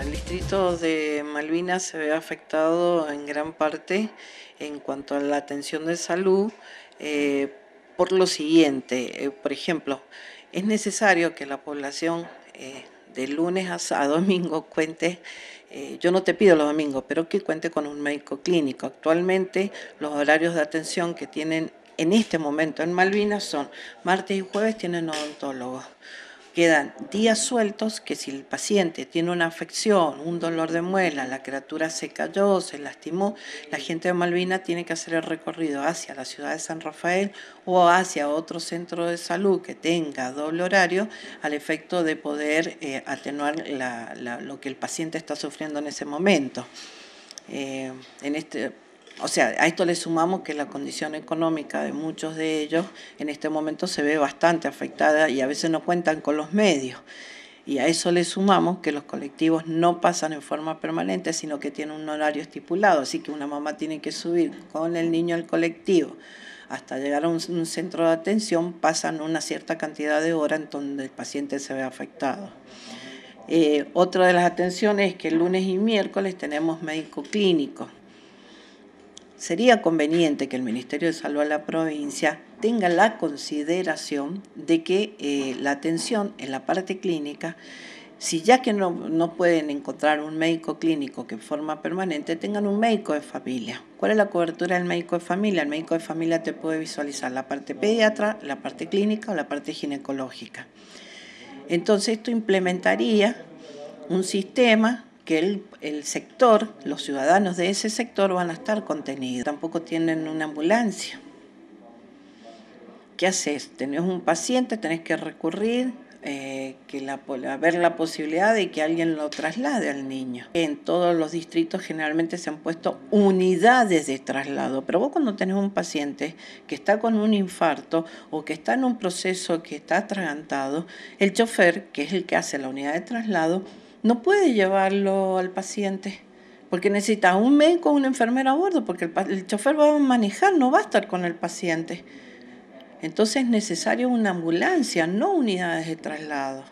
El distrito de Malvinas se ve afectado en gran parte en cuanto a la atención de salud eh, por lo siguiente. Eh, por ejemplo, es necesario que la población eh, de lunes a, domingo cuente, yo no te pido los domingos, pero que cuente con un médico clínico. Actualmente los horarios de atención que tienen en este momento en Malvinas son martes y jueves tienen odontólogos. Quedan días sueltos que si el paciente tiene una afección, un dolor de muela, la criatura se cayó, se lastimó, la gente de Malvina tiene que hacer el recorrido hacia la ciudad de San Rafael o hacia otro centro de salud que tenga doble horario al efecto de poder eh, atenuar lo que el paciente está sufriendo en ese momento. Eh, en este, o sea, a esto le sumamos que la condición económica de muchos de ellos en este momento se ve bastante afectada y a veces no cuentan con los medios. Y a eso le sumamos que los colectivos no pasan en forma permanente, sino que tienen un horario estipulado, así que una mamá tiene que subir con el niño al colectivo hasta llegar a un, centro de atención, pasan una cierta cantidad de horas en donde el paciente se ve afectado. Eh, otra de las atenciones es que el lunes y miércoles tenemos médico clínico sería conveniente que el Ministerio de Salud de la provincia tenga la consideración de que eh, la atención en la parte clínica, si ya que no, no pueden encontrar un médico clínico que forma permanente, tengan un médico de familia. ¿Cuál es la cobertura del médico de familia? El médico de familia te puede visualizar la parte pediatra, la parte clínica o la parte ginecológica. Entonces esto implementaría un sistema que el, sector, los ciudadanos de ese sector van a estar contenidos. Tampoco tienen una ambulancia. ¿Qué haces? Tenés un paciente, tenés que recurrir, eh, que la, ver la posibilidad de que alguien lo traslade al niño. En todos los distritos generalmente se han puesto unidades de traslado, pero vos cuando tenés un paciente que está con un infarto o que está en un proceso que está atragantado, el chofer, que es el que hace la unidad de traslado, no puede llevarlo al paciente porque necesita un médico o una enfermera a bordo, porque el, el, chofer va a manejar, no va a estar con el paciente. Entonces es necesario una ambulancia, no unidades de traslado.